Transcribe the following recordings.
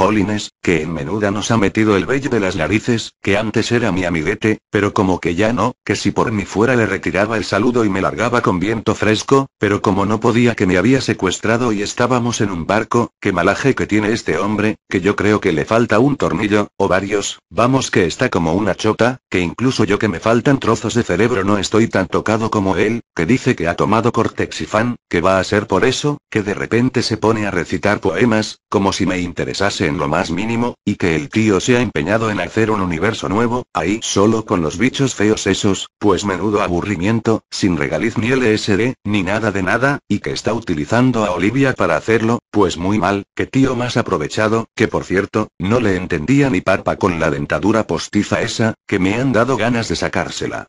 Jolines, que en menuda nos ha metido el bello de las narices, que antes era mi amiguete, pero como que ya no, que si por mí fuera le retiraba el saludo y me largaba con viento fresco, pero como no podía que me había secuestrado y estábamos en un barco, que malaje que tiene este hombre, que yo creo que le falta un tornillo, o varios, vamos que está como una chota, que incluso yo que me faltan trozos de cerebro no estoy tan tocado como él, que dice que ha tomado Cortexifan, que va a ser por eso, que de repente se pone a recitar poemas, como si me interesase lo más mínimo, y que el tío se ha empeñado en hacer un universo nuevo, ahí solo con los bichos feos esos, pues menudo aburrimiento, sin regaliz ni LSD, ni nada de nada, y que está utilizando a Olivia para hacerlo, pues muy mal, que tío más aprovechado, que por cierto, no le entendía ni parpa con la dentadura postiza esa, que me han dado ganas de sacársela.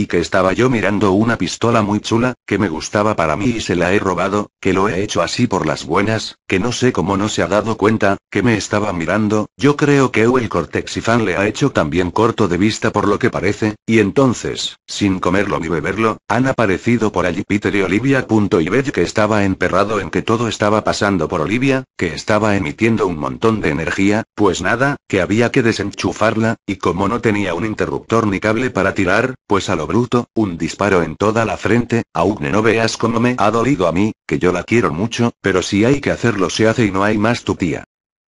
Y que estaba yo mirando una pistola muy chula, que me gustaba para mí y se la he robado, que lo he hecho así por las buenas, que no sé cómo no se ha dado cuenta, que me estaba mirando, yo creo que el cortexifan le ha hecho también corto de vista por lo que parece, y entonces, sin comerlo ni beberlo, han aparecido por allí Peter y Olivia. Y ve que estaba emperrado en que todo estaba pasando por Olivia, que estaba emitiendo un montón de energía, pues nada, que había que desenchufarla, y como no tenía un interruptor ni cable para tirar, pues a lo bruto, un disparo en toda la frente, aún no veas cómo me ha dolido a mí, que yo la quiero mucho, pero si hay que hacerlo se hace y no hay más tu tía.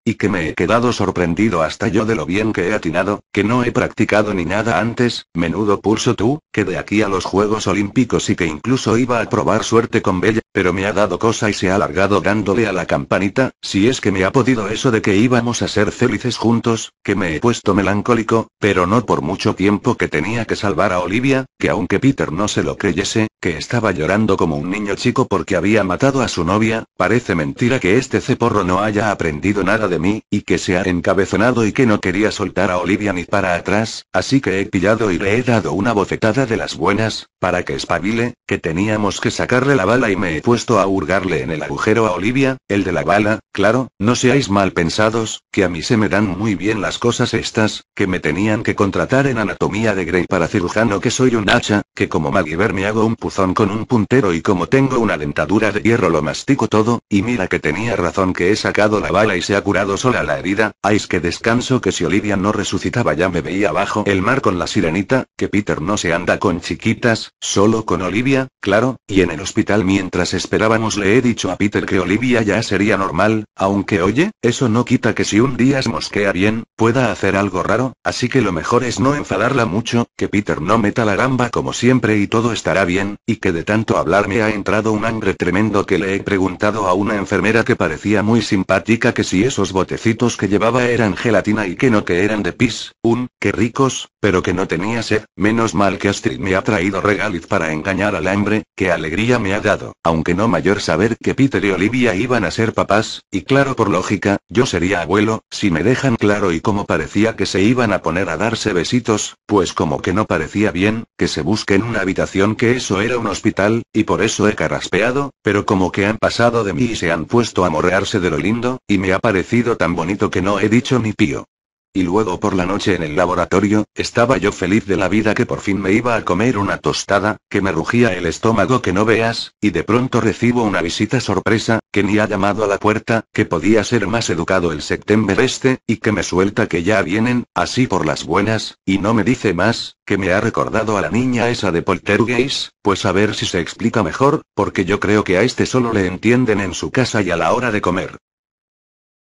Y que me he quedado sorprendido hasta yo de lo bien que he atinado, que no he practicado ni nada antes, menudo pulso tú, que de aquí a los Juegos Olímpicos y que incluso iba a probar suerte con Bella, pero me ha dado cosa y se ha alargado dándole a la campanita, si es que me ha podido eso de que íbamos a ser felices juntos, que me he puesto melancólico, pero no por mucho tiempo que tenía que salvar a Olivia, que aunque Peter no se lo creyese, que estaba llorando como un niño chico porque había matado a su novia, parece mentira que este ceporro no haya aprendido nada de mí, y que se ha encabezonado y que no quería soltar a Olivia ni para atrás, así que he pillado y le he dado una bofetada de las buenas, para que espabile, que teníamos que sacarle la bala y me he puesto a hurgarle en el agujero a Olivia, el de la bala, claro, no seáis mal pensados, que a mí se me dan muy bien las cosas estas, que me tenían que contratar en anatomía de Grey para cirujano que soy un hacha, que como Magiver me hago un con un puntero y como tengo una dentadura de hierro lo mastico todo, y mira que tenía razón que he sacado la bala y se ha curado sola la herida, ay es que descanso que si Olivia no resucitaba ya me veía abajo el mar con la sirenita, que Peter no se anda con chiquitas, solo con Olivia, claro, y en el hospital mientras esperábamos le he dicho a Peter que Olivia ya sería normal, aunque oye, eso no quita que si un día se mosquea bien, pueda hacer algo raro, así que lo mejor es no enfadarla mucho, que Peter no meta la gamba como siempre y todo estará bien, y que de tanto hablar me ha entrado un hambre tremendo que le he preguntado a una enfermera que parecía muy simpática que si esos botecitos que llevaba eran gelatina y que no que eran de pis, un, que ricos, pero que no tenía sed, menos mal que Astrid me ha traído regaliz para engañar al hambre, Qué alegría me ha dado, aunque no mayor saber que Peter y Olivia iban a ser papás, y claro por lógica, yo sería abuelo, si me dejan claro y como parecía que se iban a poner a darse besitos, pues como que no parecía bien, que se busquen una habitación que eso era un hospital, y por eso he carraspeado, pero como que han pasado de mí y se han puesto a morrearse de lo lindo, y me ha parecido tan bonito que no he dicho ni pío. Y luego por la noche en el laboratorio, estaba yo feliz de la vida que por fin me iba a comer una tostada, que me rugía el estómago que no veas, y de pronto recibo una visita sorpresa, que ni ha llamado a la puerta, que podía ser más educado el septiembre este, y que me suelta que ya vienen, así por las buenas, y no me dice más, que me ha recordado a la niña esa de Poltergeist, pues a ver si se explica mejor, porque yo creo que a este solo le entienden en su casa y a la hora de comer.